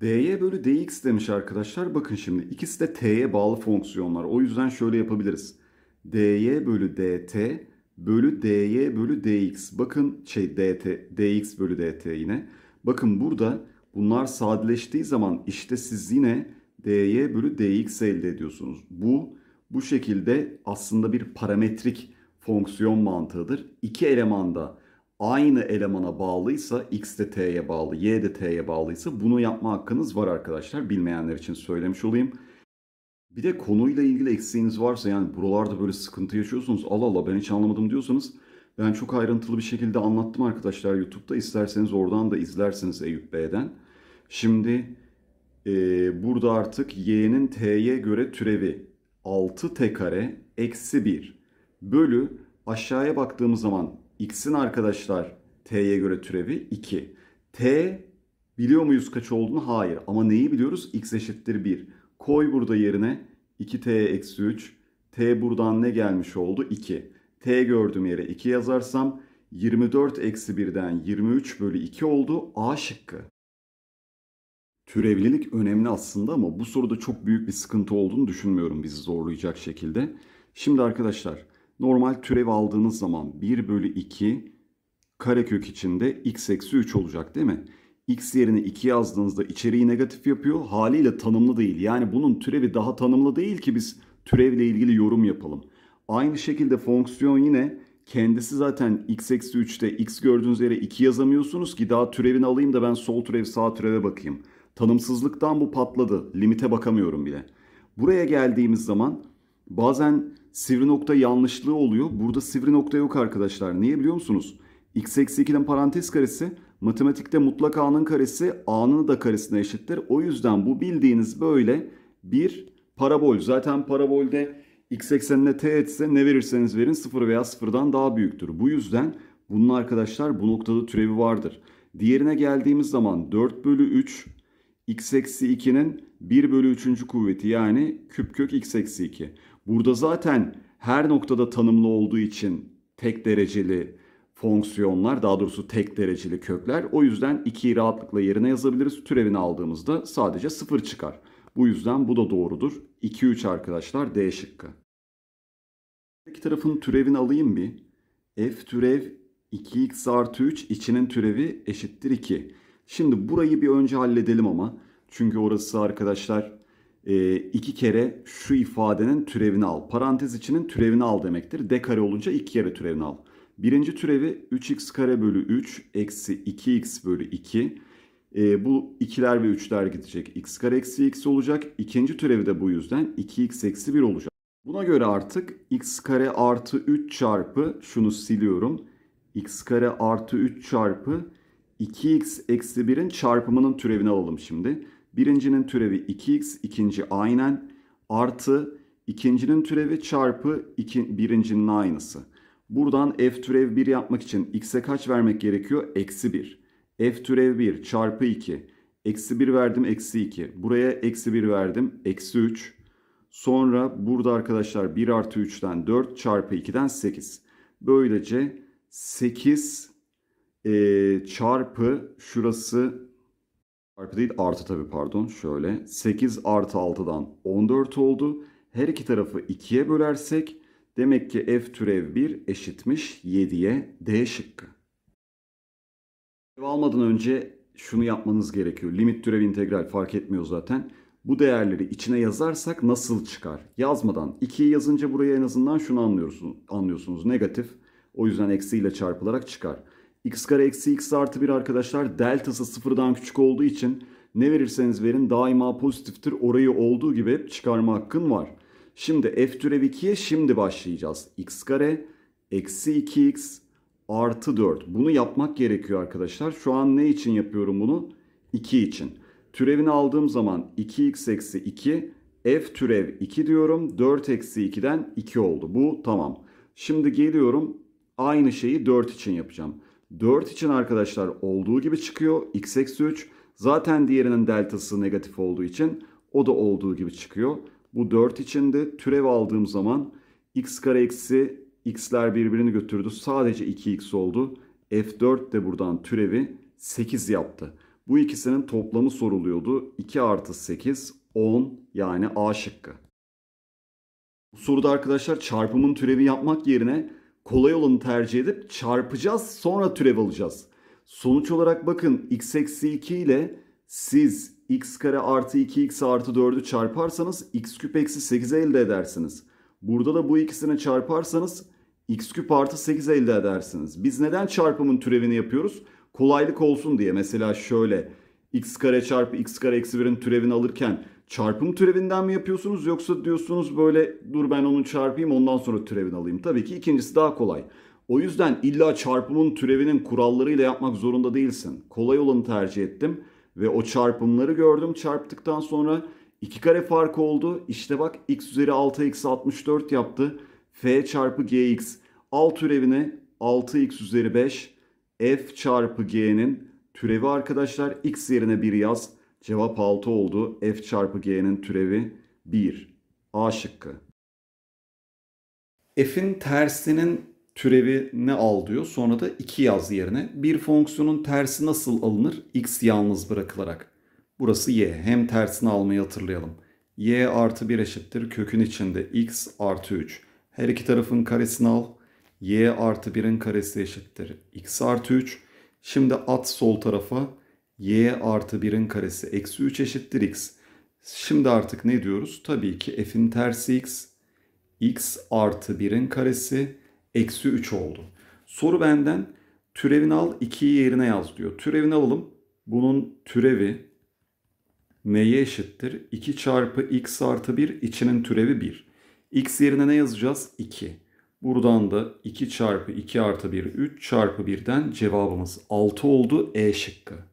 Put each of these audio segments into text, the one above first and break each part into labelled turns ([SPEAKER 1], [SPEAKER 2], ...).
[SPEAKER 1] dy bölü dx demiş arkadaşlar. Bakın şimdi ikisi de t'ye bağlı fonksiyonlar. O yüzden şöyle yapabiliriz. dy bölü dt bölü dy bölü dx. Bakın şey dt, dx bölü dt yine. Bakın burada bunlar sadeleştiği zaman işte siz yine dy bölü dx elde ediyorsunuz. Bu bu şekilde aslında bir parametrik fonksiyon mantığıdır. İki elemanda aynı elemana bağlıysa x de t'ye bağlı, y de t'ye bağlıysa bunu yapma hakkınız var arkadaşlar. Bilmeyenler için söylemiş olayım. Bir de konuyla ilgili eksiğiniz varsa yani buralarda böyle sıkıntı yaşıyorsunuz. Allah Allah ben hiç anlamadım diyorsanız ben çok ayrıntılı bir şekilde anlattım arkadaşlar YouTube'da. İsterseniz oradan da izlersiniz Eyüp Bey'den. Şimdi e, burada artık y'nin t'ye göre türevi 6 t kare eksi 1 bölü aşağıya baktığımız zaman x'in arkadaşlar t'ye göre türevi 2. t biliyor muyuz kaç olduğunu? Hayır. Ama neyi biliyoruz? x eşittir 1. Koy burada yerine 2t eksi 3. t buradan ne gelmiş oldu? 2. t gördüğüm yere 2 yazarsam 24 eksi 1'den 23 bölü 2 oldu. A şıkkı. Türevlilik önemli aslında ama bu soruda çok büyük bir sıkıntı olduğunu düşünmüyorum bizi zorlayacak şekilde. Şimdi arkadaşlar Normal türev aldığınız zaman 1 bölü 2 karekök içinde x eksi 3 olacak değil mi? x yerine 2 yazdığınızda içeriği negatif yapıyor. Haliyle tanımlı değil. Yani bunun türevi daha tanımlı değil ki biz türevle ilgili yorum yapalım. Aynı şekilde fonksiyon yine kendisi zaten x eksi 3'te x gördüğünüz yere 2 yazamıyorsunuz ki daha türevini alayım da ben sol türev sağ türeve bakayım. Tanımsızlıktan bu patladı. Limite bakamıyorum bile. Buraya geldiğimiz zaman bazen sivri nokta yanlışlığı oluyor. Burada sivri nokta yok arkadaşlar. Niye biliyor musunuz? x eksi 2'den parantez karesi matematikte mutlak a'nın karesi a'nın da karesine eşittir. O yüzden bu bildiğiniz böyle bir parabol. Zaten parabolde x eksenine t etse ne verirseniz verin 0 veya 0'dan daha büyüktür. Bu yüzden bunun arkadaşlar bu noktada türevi vardır. Diğerine geldiğimiz zaman 4 bölü 3 x eksi 2'nin 1 bölü 3. kuvveti yani küp kök x eksi 2. Burada zaten her noktada tanımlı olduğu için tek dereceli fonksiyonlar daha doğrusu tek dereceli kökler. O yüzden 2'yi rahatlıkla yerine yazabiliriz. Türevini aldığımızda sadece 0 çıkar. Bu yüzden bu da doğrudur. 2-3 arkadaşlar D şıkkı. İki tarafın türevini alayım bir. F türev 2x artı 3 içinin türevi eşittir 2. Şimdi burayı bir önce halledelim ama. Çünkü orası arkadaşlar e, iki kere şu ifadenin türevini al. Parantez içinin türevini al demektir. D kare olunca iki kere türevini al. Birinci türevi 3x kare bölü 3 eksi 2x bölü 2. E, ee, bu ikiler ve üçler gidecek. x kare eksi x olacak. İkinci türevi de bu yüzden 2x eksi 1 olacak. Buna göre artık x kare artı 3 çarpı şunu siliyorum. x kare artı 3 çarpı 2x eksi 1'in çarpımının türevini alalım şimdi. Birincinin türevi 2x, ikinci aynen artı ikincinin türevi çarpı iki, birincinin aynısı. Buradan f türev 1 yapmak için x'e kaç vermek gerekiyor? Eksi 1. f türev 1 çarpı 2. Eksi 1 verdim eksi 2. Buraya eksi 1 verdim eksi 3. Sonra burada arkadaşlar 1 artı 3'ten 4 çarpı 2'den 8. Böylece 8 e, çarpı şurası Çarpı değil artı tabi pardon. Şöyle 8 artı 6'dan 14 oldu. Her iki tarafı 2'ye bölersek demek ki f türev 1 eşitmiş 7'ye d şıkkı. Ev almadan önce şunu yapmanız gerekiyor. Limit türev integral fark etmiyor zaten. Bu değerleri içine yazarsak nasıl çıkar? Yazmadan 2'yi yazınca buraya en azından şunu anlıyorsunuz. anlıyorsunuz negatif. O yüzden eksiyle çarpılarak çıkar x kare eksi x artı 1 arkadaşlar deltası sıfırdan küçük olduğu için ne verirseniz verin daima pozitiftir. Orayı olduğu gibi çıkarma hakkın var. Şimdi f türev 2'ye şimdi başlayacağız. x kare eksi 2x artı 4. Bunu yapmak gerekiyor arkadaşlar. Şu an ne için yapıyorum bunu? 2 için. Türevini aldığım zaman 2x eksi 2 f türev 2 diyorum. 4 eksi 2'den 2 oldu. Bu tamam. Şimdi geliyorum aynı şeyi 4 için yapacağım. 4 için arkadaşlar olduğu gibi çıkıyor. x eksi 3. Zaten diğerinin deltası negatif olduğu için o da olduğu gibi çıkıyor. Bu 4 için de türev aldığım zaman x kare eksi x'ler birbirini götürdü. Sadece 2x oldu. F4 de buradan türevi 8 yaptı. Bu ikisinin toplamı soruluyordu. 2 artı 8 10 yani A şıkkı. Bu soruda arkadaşlar çarpımın türevi yapmak yerine kolay olanı tercih edip çarpacağız sonra türev alacağız. Sonuç olarak bakın x eksi 2 ile siz x kare artı 2x artı 4'ü çarparsanız x küp eksi 8 elde edersiniz. Burada da bu ikisini çarparsanız x küp artı 8 elde edersiniz. Biz neden çarpımın türevini yapıyoruz? Kolaylık olsun diye mesela şöyle x kare çarpı x kare eksi 1'in türevini alırken çarpım türevinden mi yapıyorsunuz yoksa diyorsunuz böyle dur ben onu çarpayım ondan sonra türevini alayım. Tabii ki ikincisi daha kolay. O yüzden illa çarpımın türevinin kurallarıyla yapmak zorunda değilsin. Kolay olanı tercih ettim ve o çarpımları gördüm. Çarptıktan sonra iki kare fark oldu. İşte bak x üzeri 6 x 64 yaptı. f çarpı gx. Al türevini 6x üzeri 5 f çarpı g'nin türevi arkadaşlar x yerine 1 yaz. Cevap 6 oldu. F çarpı G'nin türevi 1. A şıkkı. F'in tersinin türevi ne al diyor. Sonra da 2 yaz yerine. Bir fonksiyonun tersi nasıl alınır? X yalnız bırakılarak. Burası y. Hem tersini almayı hatırlayalım. y artı 1 eşittir. Kökün içinde x artı 3. Her iki tarafın karesini al. y artı 1'in karesi eşittir. x artı 3. Şimdi at sol tarafa y artı 1'in karesi eksi 3 eşittir x. Şimdi artık ne diyoruz? Tabii ki f'in tersi x, x artı 1'in karesi eksi 3 oldu. Soru benden türevini al 2'yi yerine yaz diyor. Türevini alalım. Bunun türevi neye eşittir? 2 çarpı x artı 1 içinin türevi 1. x yerine ne yazacağız? 2. Buradan da 2 çarpı 2 artı 1 3 çarpı 1'den cevabımız 6 oldu E şıkkı.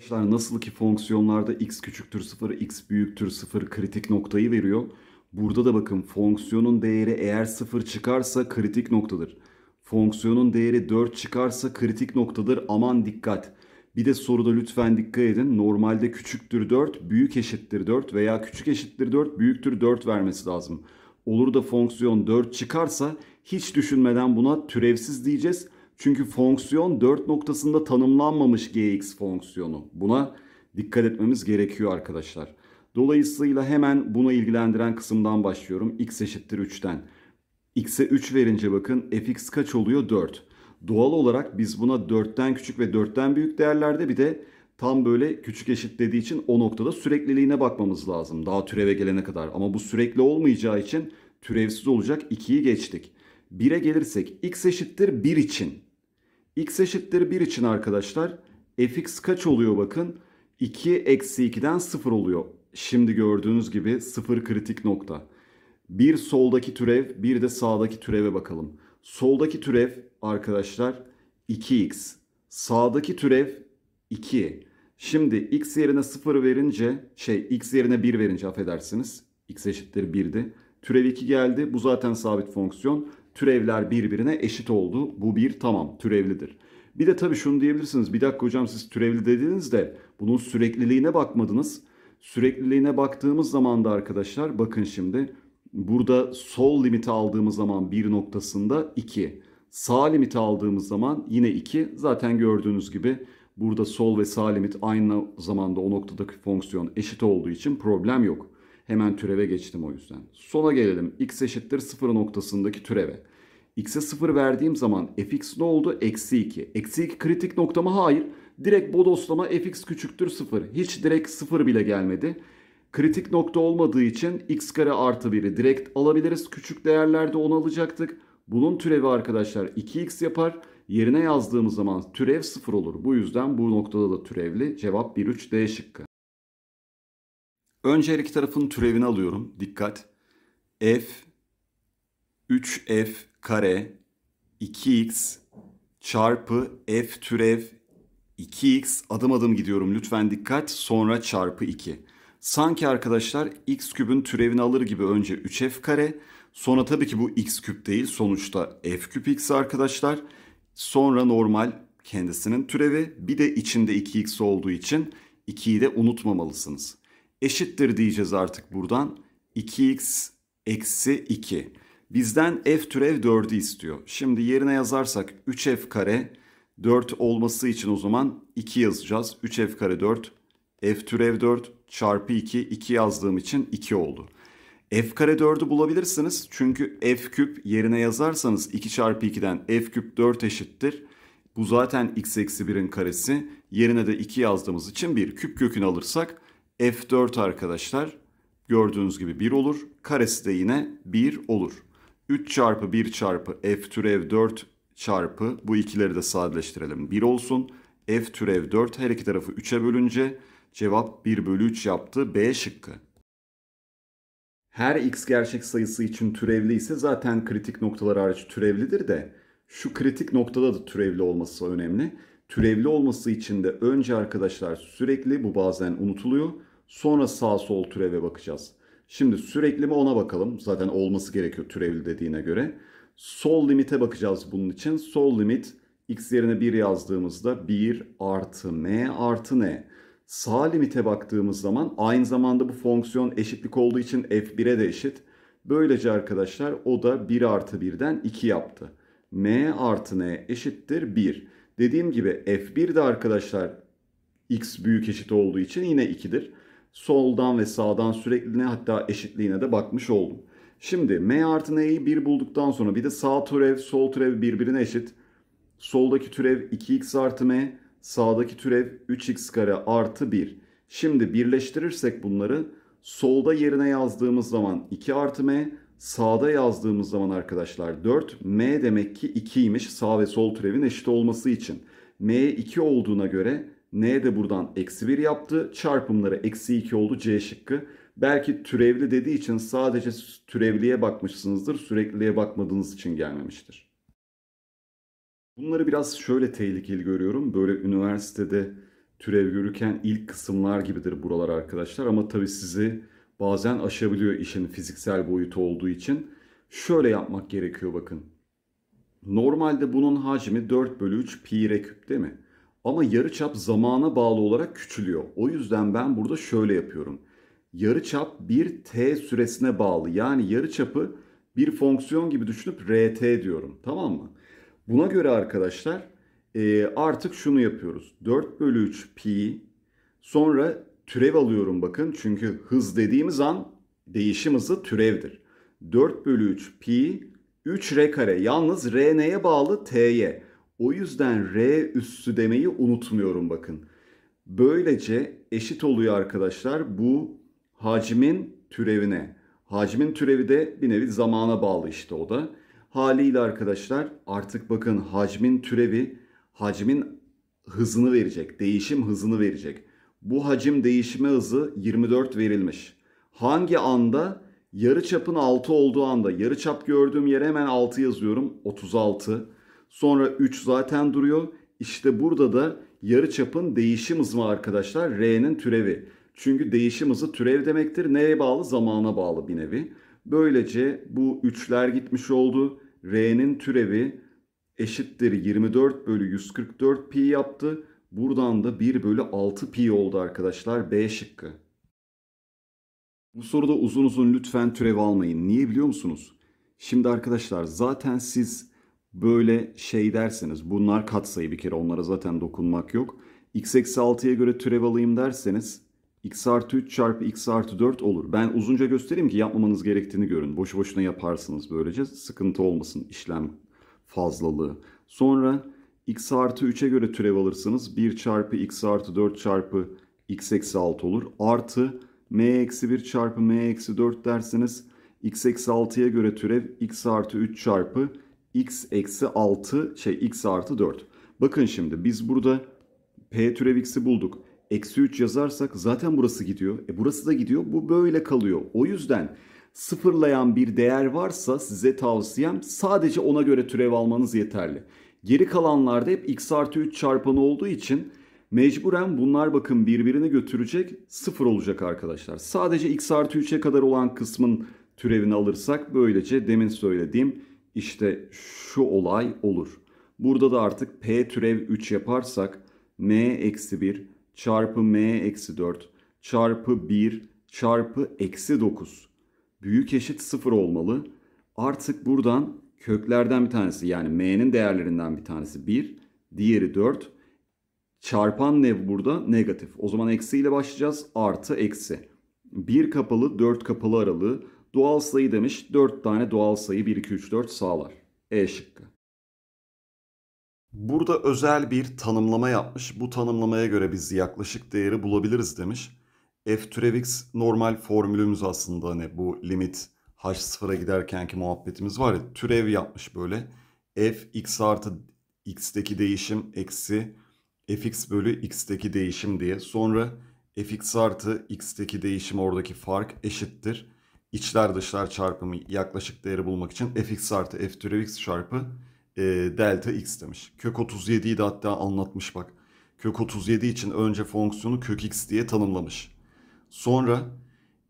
[SPEAKER 1] Arkadaşlar nasıl ki fonksiyonlarda x küçüktür 0, x büyüktür 0 kritik noktayı veriyor. Burada da bakın fonksiyonun değeri eğer 0 çıkarsa kritik noktadır. Fonksiyonun değeri 4 çıkarsa kritik noktadır. Aman dikkat. Bir de soruda lütfen dikkat edin. Normalde küçüktür 4, büyük eşittir 4 veya küçük eşittir 4, büyüktür 4 vermesi lazım. Olur da fonksiyon 4 çıkarsa hiç düşünmeden buna türevsiz diyeceğiz. Çünkü fonksiyon 4 noktasında tanımlanmamış gx fonksiyonu. Buna dikkat etmemiz gerekiyor arkadaşlar. Dolayısıyla hemen buna ilgilendiren kısımdan başlıyorum. x eşittir 3'ten. x'e 3 verince bakın fx kaç oluyor? 4. Doğal olarak biz buna 4'ten küçük ve 4'ten büyük değerlerde bir de tam böyle küçük eşit dediği için o noktada sürekliliğine bakmamız lazım. Daha türeve gelene kadar. Ama bu sürekli olmayacağı için türevsiz olacak 2'yi geçtik. 1'e gelirsek x eşittir 1 için x eşittir 1 için arkadaşlar fx kaç oluyor bakın. 2 eksi 2'den 0 oluyor. Şimdi gördüğünüz gibi 0 kritik nokta. Bir soldaki türev bir de sağdaki türeve bakalım. Soldaki türev arkadaşlar 2x. Sağdaki türev 2. Şimdi x yerine 0 verince şey x yerine 1 verince affedersiniz. x eşittir 1'di. Türev 2 geldi. Bu zaten sabit fonksiyon türevler birbirine eşit oldu. Bu bir tamam türevlidir. Bir de tabii şunu diyebilirsiniz. Bir dakika hocam siz türevli dediniz de bunun sürekliliğine bakmadınız. Sürekliliğine baktığımız zaman da arkadaşlar bakın şimdi burada sol limiti aldığımız zaman bir noktasında 2. Sağ limiti aldığımız zaman yine 2. Zaten gördüğünüz gibi burada sol ve sağ limit aynı zamanda o noktadaki fonksiyon eşit olduğu için problem yok. Hemen türeve geçtim o yüzden. Sola gelelim. x eşittir 0 noktasındaki türeve. x'e 0 verdiğim zaman fx ne oldu? Eksi 2. Eksi 2 kritik nokta mı? Hayır. Direkt bodoslama fx küçüktür 0. Hiç direkt 0 bile gelmedi. Kritik nokta olmadığı için x kare artı 1'i direkt alabiliriz. Küçük değerlerde onu alacaktık. Bunun türevi arkadaşlar 2x yapar. Yerine yazdığımız zaman türev 0 olur. Bu yüzden bu noktada da türevli. Cevap 1-3 D şıkkı. Önce her iki tarafın türevini alıyorum. Dikkat. F 3F kare 2X çarpı F türev 2X adım adım gidiyorum. Lütfen dikkat. Sonra çarpı 2. Sanki arkadaşlar x kübün türevini alır gibi önce 3f kare. Sonra tabii ki bu x küp değil. Sonuçta f küp x arkadaşlar. Sonra normal kendisinin türevi. Bir de içinde 2x olduğu için 2'yi de unutmamalısınız eşittir diyeceğiz artık buradan. 2x eksi 2. Bizden f türev 4'ü istiyor. Şimdi yerine yazarsak 3f kare 4 olması için o zaman 2 yazacağız. 3f kare 4 f türev 4 çarpı 2 2 yazdığım için 2 oldu. f kare 4'ü bulabilirsiniz. Çünkü f küp yerine yazarsanız 2 çarpı 2'den f küp 4 eşittir. Bu zaten x eksi 1'in karesi. Yerine de 2 yazdığımız için 1 küp kökünü alırsak F4 arkadaşlar gördüğünüz gibi 1 olur. Karesi de yine 1 olur. 3 çarpı 1 çarpı F türev 4 çarpı bu ikileri de sadeleştirelim 1 olsun. F türev 4 her iki tarafı 3'e bölünce cevap 1 bölü 3 yaptı B şıkkı. Her x gerçek sayısı için türevli ise zaten kritik noktalar hariç türevlidir de şu kritik noktada da türevli olması önemli. Türevli olması için de önce arkadaşlar sürekli bu bazen unutuluyor Sonra sağ sol türeve bakacağız. Şimdi sürekli mi ona bakalım. Zaten olması gerekiyor türevli dediğine göre. Sol limite bakacağız bunun için. Sol limit x yerine 1 yazdığımızda 1 artı m artı n. Sağ limite baktığımız zaman aynı zamanda bu fonksiyon eşitlik olduğu için f1'e de eşit. Böylece arkadaşlar o da 1 artı 1'den 2 yaptı. m artı n eşittir 1. Dediğim gibi f1 de arkadaşlar x büyük eşit olduğu için yine 2'dir soldan ve sağdan sürekliliğine hatta eşitliğine de bakmış oldum. Şimdi m artı n'yi 1 bulduktan sonra bir de sağ türev sol türev birbirine eşit. Soldaki türev 2x artı m, sağdaki türev 3x kare artı 1. Şimdi birleştirirsek bunları solda yerine yazdığımız zaman 2 artı m, sağda yazdığımız zaman arkadaşlar 4 m demek ki 2'ymiş sağ ve sol türevin eşit olması için. m 2 olduğuna göre N de buradan eksi 1 yaptı. Çarpımları eksi 2 oldu C şıkkı. Belki türevli dediği için sadece türevliye bakmışsınızdır. Sürekliliğe bakmadığınız için gelmemiştir. Bunları biraz şöyle tehlikeli görüyorum. Böyle üniversitede türev görürken ilk kısımlar gibidir buralar arkadaşlar. Ama tabii sizi bazen aşabiliyor işin fiziksel boyutu olduğu için. Şöyle yapmak gerekiyor bakın. Normalde bunun hacmi 4 bölü 3 pi re küp değil mi? Ama yarıçap zamana bağlı olarak küçülüyor. O yüzden ben burada şöyle yapıyorum. Yarıçap bir t süresine bağlı. Yani yarıçapı bir fonksiyon gibi düşünüp rt diyorum. Tamam mı? Buna göre arkadaşlar e, artık şunu yapıyoruz. 4 bölü 3 pi sonra türev alıyorum bakın. Çünkü hız dediğimiz an değişim hızı türevdir. 4 bölü 3 pi 3 r kare. Yalnız r neye bağlı? t'ye. O yüzden R üssü demeyi unutmuyorum bakın. Böylece eşit oluyor arkadaşlar bu hacmin türevine. Hacmin türevi de bir nevi zamana bağlı işte o da. Haliyle arkadaşlar artık bakın hacmin türevi hacmin hızını verecek. Değişim hızını verecek. Bu hacim değişme hızı 24 verilmiş. Hangi anda? Yarı çapın 6 olduğu anda. Yarı çap gördüğüm yere hemen 6 yazıyorum. 36. Sonra 3 zaten duruyor. İşte burada da yarı çapın değişim hızı arkadaşlar. R'nin türevi. Çünkü değişim hızı türev demektir. Neye bağlı? Zamana bağlı bir nevi. Böylece bu üçler gitmiş oldu. R'nin türevi eşittir 24 bölü 144 pi yaptı. Buradan da 1 bölü 6 pi oldu arkadaşlar. B şıkkı. Bu soruda uzun uzun lütfen türev almayın. Niye biliyor musunuz? Şimdi arkadaşlar zaten siz böyle şey derseniz bunlar katsayı bir kere onlara zaten dokunmak yok. x eksi 6'ya göre türev alayım derseniz x artı 3 çarpı x artı 4 olur. Ben uzunca göstereyim ki yapmamanız gerektiğini görün. Boşu boşuna yaparsınız böylece. Sıkıntı olmasın işlem fazlalığı. Sonra x artı 3'e göre türev alırsınız. 1 çarpı x artı 4 çarpı x eksi 6 olur. Artı m eksi 1 çarpı m eksi 4 derseniz x eksi 6'ya göre türev x artı 3 çarpı x eksi 6 şey x artı 4. Bakın şimdi biz burada p türev x'i bulduk. Eksi 3 yazarsak zaten burası gidiyor. E burası da gidiyor. Bu böyle kalıyor. O yüzden sıfırlayan bir değer varsa size tavsiyem sadece ona göre türev almanız yeterli. Geri kalanlarda hep x artı 3 çarpanı olduğu için mecburen bunlar bakın birbirini götürecek sıfır olacak arkadaşlar. Sadece x artı 3'e kadar olan kısmın türevini alırsak böylece demin söylediğim işte şu olay olur. Burada da artık P türev 3 yaparsak M eksi 1 çarpı M eksi 4 çarpı 1 çarpı eksi 9 büyük eşit 0 olmalı. Artık buradan köklerden bir tanesi yani m'nin değerlerinden bir tanesi 1, diğeri 4. Çarpan ne burada? Negatif. O zaman eksi ile başlayacağız. Artı eksi. 1 kapalı 4 kapalı aralığı Doğal sayı demiş. 4 tane doğal sayı 1, 2, 3, 4 sağlar. E şıkkı. Burada özel bir tanımlama yapmış. Bu tanımlamaya göre biz yaklaşık değeri bulabiliriz demiş. F türev normal formülümüz aslında hani bu limit h sıfıra giderkenki muhabbetimiz var ya türev yapmış böyle. F x artı x'teki değişim eksi fx bölü x'teki değişim diye. Sonra fx artı x'teki değişim oradaki fark eşittir içler dışlar çarpımı yaklaşık değeri bulmak için fx artı f türev x çarpı e, delta x demiş. Kök 37'yi de hatta anlatmış bak. Kök 37 için önce fonksiyonu kök x diye tanımlamış. Sonra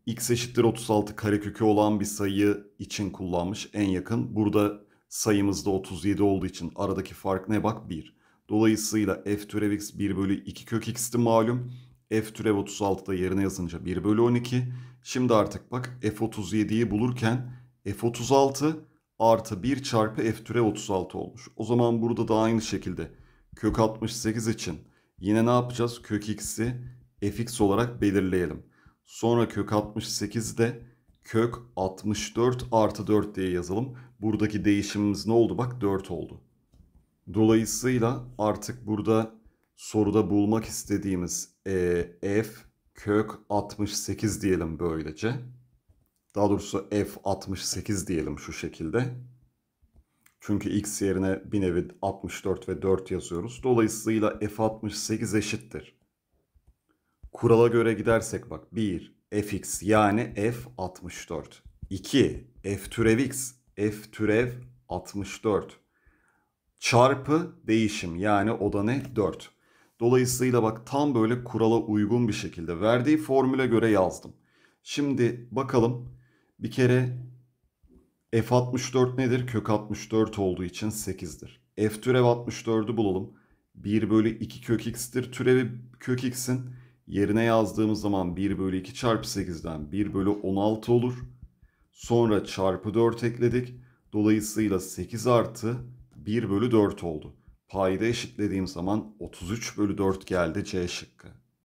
[SPEAKER 1] x eşittir 36 karekökü olan bir sayı için kullanmış en yakın. Burada sayımızda 37 olduğu için aradaki fark ne bak 1. Dolayısıyla f türev x 1 bölü 2 kök x'ti malum. f türev 36 da yerine yazınca 1 bölü 12. Şimdi artık bak F37'yi bulurken F36 artı 1 çarpı F türe 36 olmuş. O zaman burada da aynı şekilde kök 68 için yine ne yapacağız? Kök x'i fx olarak belirleyelim. Sonra kök 68 de kök 64 artı 4 diye yazalım. Buradaki değişimimiz ne oldu? Bak 4 oldu. Dolayısıyla artık burada soruda bulmak istediğimiz e, f kök 68 diyelim böylece. Daha doğrusu f 68 diyelim şu şekilde. Çünkü x yerine bir nevi 64 ve 4 yazıyoruz. Dolayısıyla f 68 eşittir. Kurala göre gidersek bak 1 fx yani f 64. 2 f türev x f türev 64 çarpı değişim yani o da ne 4. Dolayısıyla bak tam böyle kurala uygun bir şekilde verdiği formüle göre yazdım. Şimdi bakalım bir kere f64 nedir? Kök 64 olduğu için 8'dir. f türev 64'ü bulalım. 1 bölü 2 kök x'tir. Türevi kök x'in yerine yazdığımız zaman 1 bölü 2 çarpı 8'den 1 bölü 16 olur. Sonra çarpı 4 ekledik. Dolayısıyla 8 artı 1 bölü 4 oldu. Payda eşitlediğim zaman 33 bölü 4 geldi C şıkkı.